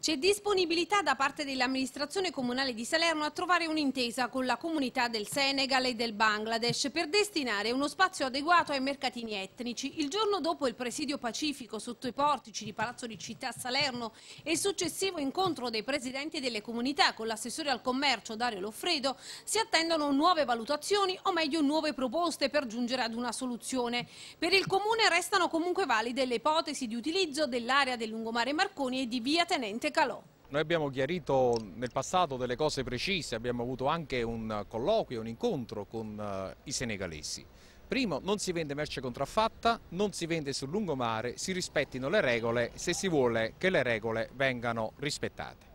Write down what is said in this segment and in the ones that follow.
C'è disponibilità da parte dell'amministrazione comunale di Salerno a trovare un'intesa con la comunità del Senegal e del Bangladesh per destinare uno spazio adeguato ai mercatini etnici. Il giorno dopo il presidio pacifico sotto i portici di Palazzo di Città a Salerno e il successivo incontro dei presidenti delle comunità con l'assessore al commercio Dario Loffredo, si attendono nuove valutazioni o meglio nuove proposte per giungere ad una soluzione. Per il comune restano comunque valide le ipotesi di utilizzo dell'area del lungomare Marconi e di via Tenente calò. Noi abbiamo chiarito nel passato delle cose precise, abbiamo avuto anche un colloquio, un incontro con eh, i senegalesi. Primo, non si vende merce contraffatta, non si vende sul lungomare, si rispettino le regole se si vuole che le regole vengano rispettate.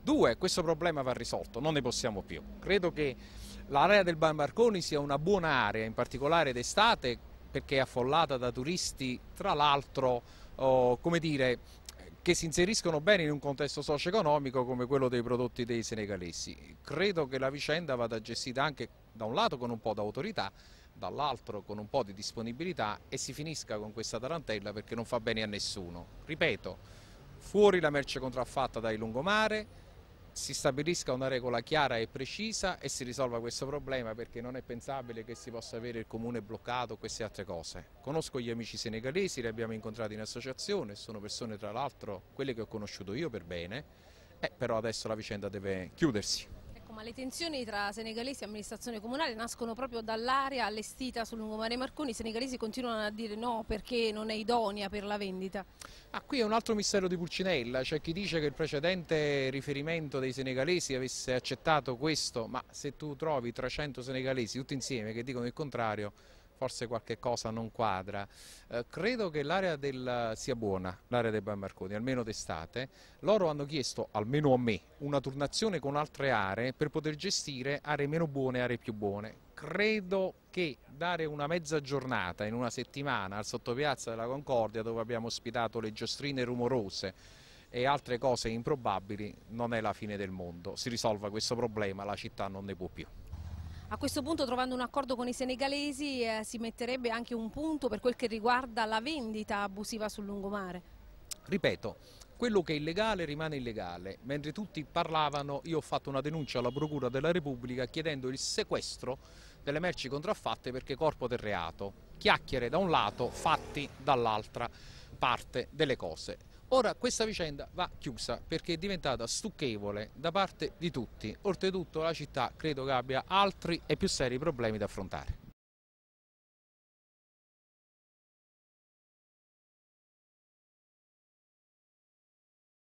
Due, questo problema va risolto, non ne possiamo più. Credo che l'area del Bambarconi sia una buona area, in particolare d'estate, perché è affollata da turisti, tra l'altro, oh, come dire, che si inseriscono bene in un contesto socio-economico come quello dei prodotti dei senegalesi. Credo che la vicenda vada gestita anche da un lato con un po' d'autorità, dall'altro con un po' di disponibilità e si finisca con questa tarantella perché non fa bene a nessuno. Ripeto, fuori la merce contraffatta dai lungomare, si stabilisca una regola chiara e precisa e si risolva questo problema perché non è pensabile che si possa avere il comune bloccato, o queste altre cose. Conosco gli amici senegalesi, li abbiamo incontrati in associazione, sono persone tra l'altro quelle che ho conosciuto io per bene, eh, però adesso la vicenda deve chiudersi. Ecco, ma le tensioni tra senegalesi e amministrazione comunale nascono proprio dall'area allestita sul lungomare Marconi. I senegalesi continuano a dire no perché non è idonea per la vendita. Ah, qui è un altro mistero di Pulcinella. C'è chi dice che il precedente riferimento dei senegalesi avesse accettato questo, ma se tu trovi 300 senegalesi tutti insieme che dicono il contrario forse qualche cosa non quadra. Eh, credo che l'area sia buona, l'area dei Bambarconi, almeno d'estate. Loro hanno chiesto, almeno a me, una turnazione con altre aree per poter gestire aree meno buone e aree più buone. Credo che dare una mezza giornata in una settimana al sottopiazza della Concordia dove abbiamo ospitato le giostrine rumorose e altre cose improbabili non è la fine del mondo. Si risolva questo problema, la città non ne può più. A questo punto trovando un accordo con i senegalesi eh, si metterebbe anche un punto per quel che riguarda la vendita abusiva sul lungomare? Ripeto, quello che è illegale rimane illegale. Mentre tutti parlavano io ho fatto una denuncia alla Procura della Repubblica chiedendo il sequestro delle merci contraffatte perché corpo del reato. Chiacchiere da un lato, fatti dall'altra parte delle cose. Ora questa vicenda va chiusa perché è diventata stucchevole da parte di tutti. Oltretutto la città credo che abbia altri e più seri problemi da affrontare.